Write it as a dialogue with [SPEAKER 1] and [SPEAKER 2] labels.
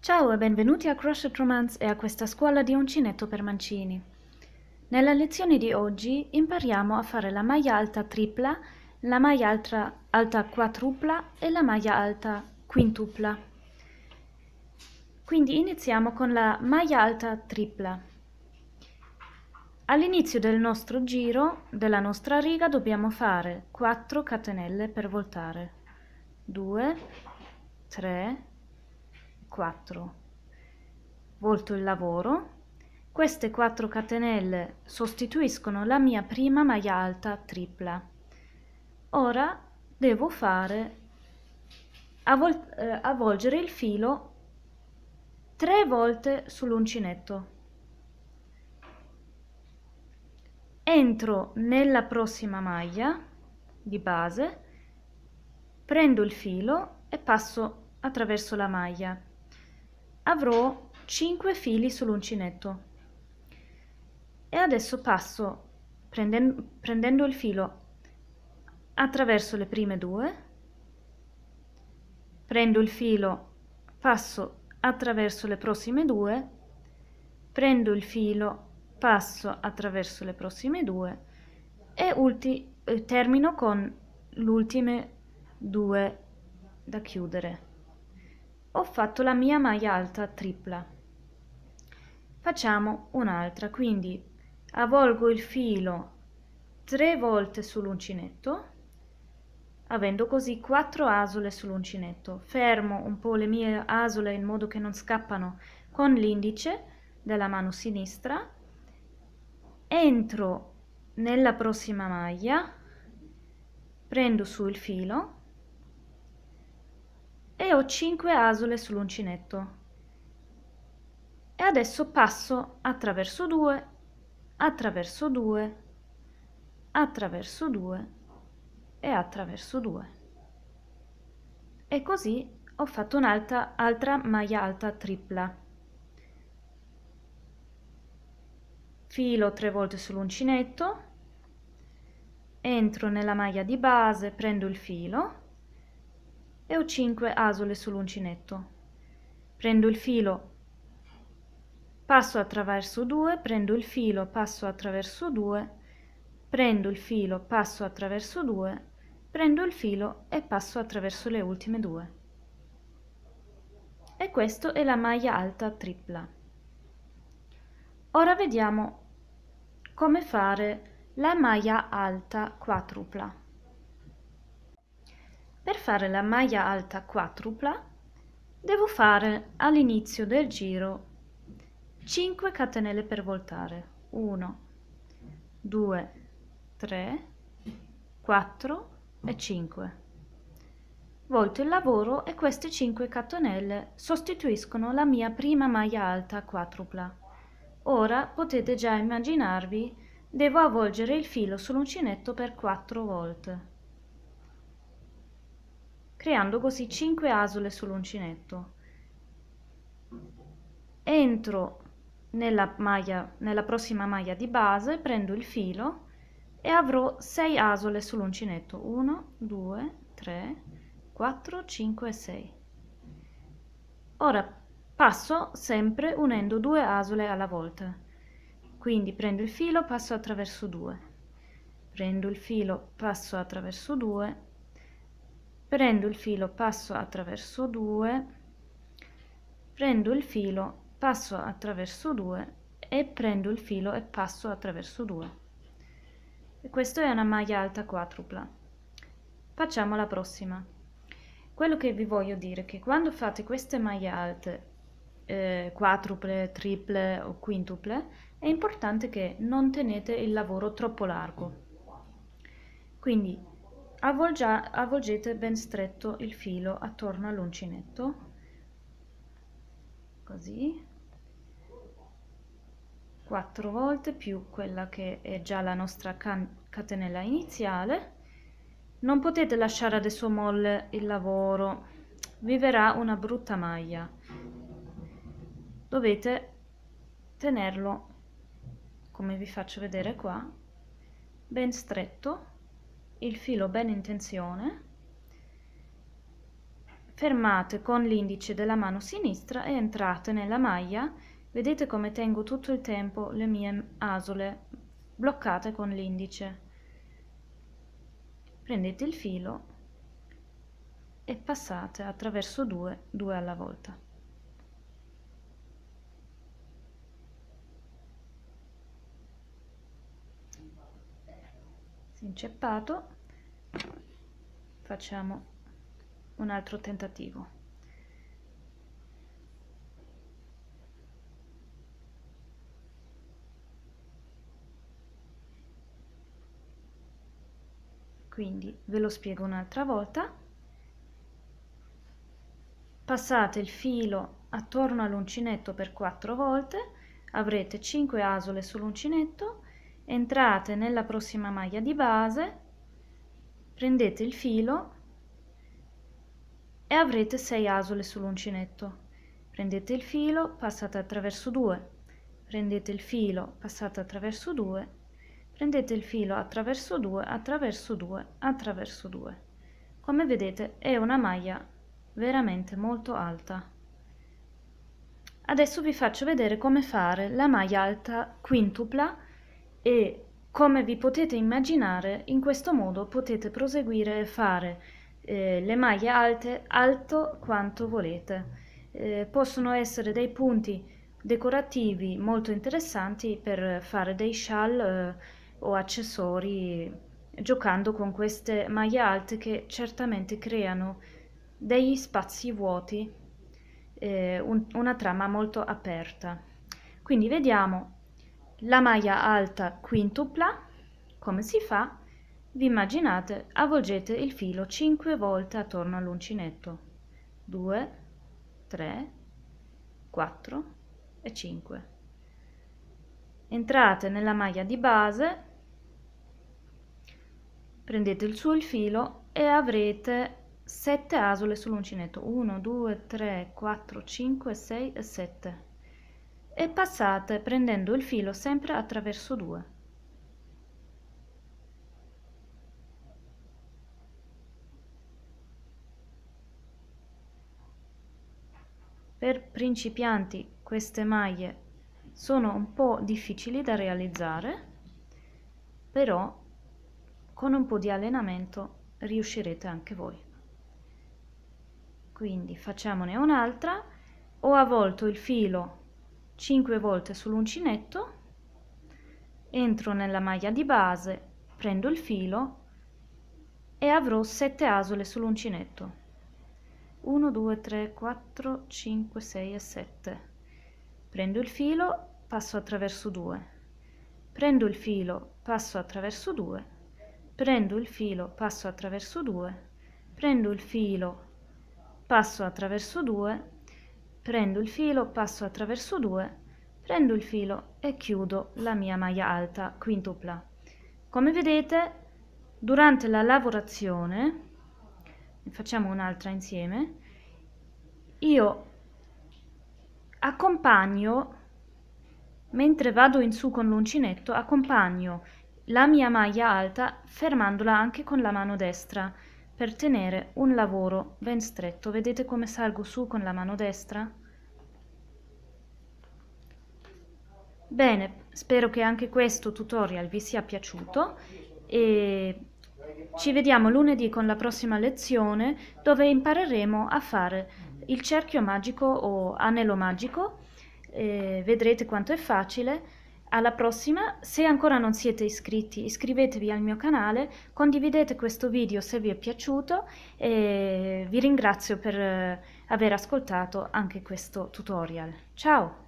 [SPEAKER 1] Ciao e benvenuti a Crushed Romance e a questa scuola di uncinetto per mancini. Nella lezione di oggi impariamo a fare la maglia alta tripla, la maglia alta, alta quadrupla e la maglia alta quintupla. Quindi iniziamo con la maglia alta tripla. All'inizio del nostro giro, della nostra riga, dobbiamo fare 4 catenelle per voltare. 2, 3, 4 volto il lavoro queste 4 catenelle sostituiscono la mia prima maglia alta tripla ora devo fare avvol eh, avvolgere il filo 3 volte sull'uncinetto entro nella prossima maglia di base prendo il filo e passo attraverso la maglia avrò 5 fili sull'uncinetto e adesso passo prendendo, prendendo il filo attraverso le prime due prendo il filo passo attraverso le prossime due prendo il filo passo attraverso le prossime due e ulti, termino con l'ultime due da chiudere ho fatto la mia maglia alta tripla facciamo un'altra quindi avvolgo il filo tre volte sull'uncinetto avendo così quattro asole sull'uncinetto fermo un po le mie asole in modo che non scappano con l'indice della mano sinistra entro nella prossima maglia prendo su il filo e ho 5 asole sull'uncinetto. E adesso passo attraverso 2, attraverso 2, attraverso 2 e attraverso 2. E così ho fatto un'altra altra maglia alta tripla. filo tre volte sull'uncinetto, entro nella maglia di base, prendo il filo e ho cinque asole sull'uncinetto. Prendo il filo, passo attraverso due, prendo il filo, passo attraverso due, prendo il filo, passo attraverso due, prendo il filo e passo attraverso le ultime due. E questa è la maglia alta tripla. Ora vediamo come fare la maglia alta quadrupla. Per fare la maglia alta quadrupla devo fare all'inizio del giro 5 catenelle per voltare 1 2 3 4 e 5 volto il lavoro e queste 5 catenelle sostituiscono la mia prima maglia alta quadrupla ora potete già immaginarvi devo avvolgere il filo sull'uncinetto per 4 volte creando così 5 asole sull'uncinetto. Entro nella, maglia, nella prossima maglia di base, prendo il filo e avrò 6 asole sull'uncinetto 1 2 3 4 5 6 ora passo sempre unendo due asole alla volta quindi prendo il filo passo attraverso 2 prendo il filo passo attraverso 2 prendo il filo passo attraverso 2 prendo il filo passo attraverso 2 e prendo il filo e passo attraverso 2 e questa è una maglia alta quadrupla facciamo la prossima quello che vi voglio dire è che quando fate queste maglie alte eh, quadruple triple o quintuple è importante che non tenete il lavoro troppo largo quindi Avvolgia, avvolgete ben stretto il filo attorno all'uncinetto, così, 4 volte più quella che è già la nostra catenella iniziale. Non potete lasciare adesso molle il lavoro, vi verrà una brutta maglia. Dovete tenerlo, come vi faccio vedere qua, ben stretto il filo bene in tensione, fermate con l'indice della mano sinistra e entrate nella maglia, vedete come tengo tutto il tempo le mie asole bloccate con l'indice. Prendete il filo e passate attraverso due, due alla volta. si è inceppato facciamo un altro tentativo quindi ve lo spiego un'altra volta passate il filo attorno all'uncinetto per quattro volte avrete 5 asole sull'uncinetto entrate nella prossima maglia di base prendete il filo e avrete 6 asole sull'uncinetto prendete il filo passate attraverso 2 prendete il filo passate attraverso 2 prendete il filo attraverso 2 attraverso 2 attraverso 2 come vedete è una maglia veramente molto alta adesso vi faccio vedere come fare la maglia alta quintupla e, come vi potete immaginare, in questo modo potete proseguire e fare eh, le maglie alte alto quanto volete. Eh, possono essere dei punti decorativi molto interessanti per fare dei shawl eh, o accessori giocando con queste maglie alte che certamente creano degli spazi vuoti, eh, un, una trama molto aperta. Quindi vediamo la maglia alta quintupla, come si fa? Vi immaginate, avvolgete il filo 5 volte attorno all'uncinetto, 2, 3, 4 e 5. Entrate nella maglia di base, prendete il suo il filo e avrete 7 asole sull'uncinetto, 1, 2, 3, 4, 5, 6 e 7 e passate prendendo il filo sempre attraverso due. Per principianti queste maglie sono un po' difficili da realizzare, però con un po' di allenamento riuscirete anche voi. Quindi facciamone un'altra, ho avvolto il filo 5 volte sull'uncinetto, entro nella maglia di base, prendo il filo e avrò 7 asole sull'uncinetto. 1, 2, 3, 4, 5, 6 e 7. Prendo il filo, passo attraverso 2. Prendo il filo, passo attraverso 2. Prendo il filo, passo attraverso 2. Prendo il filo, passo attraverso 2 prendo il filo, passo attraverso due, prendo il filo e chiudo la mia maglia alta quintupla. Come vedete, durante la lavorazione, facciamo un'altra insieme, io accompagno, mentre vado in su con l'uncinetto, accompagno la mia maglia alta fermandola anche con la mano destra per tenere un lavoro ben stretto. Vedete come salgo su con la mano destra? Bene, spero che anche questo tutorial vi sia piaciuto e ci vediamo lunedì con la prossima lezione dove impareremo a fare il cerchio magico o anello magico. Eh, vedrete quanto è facile. Alla prossima, se ancora non siete iscritti iscrivetevi al mio canale, condividete questo video se vi è piaciuto e vi ringrazio per aver ascoltato anche questo tutorial. Ciao!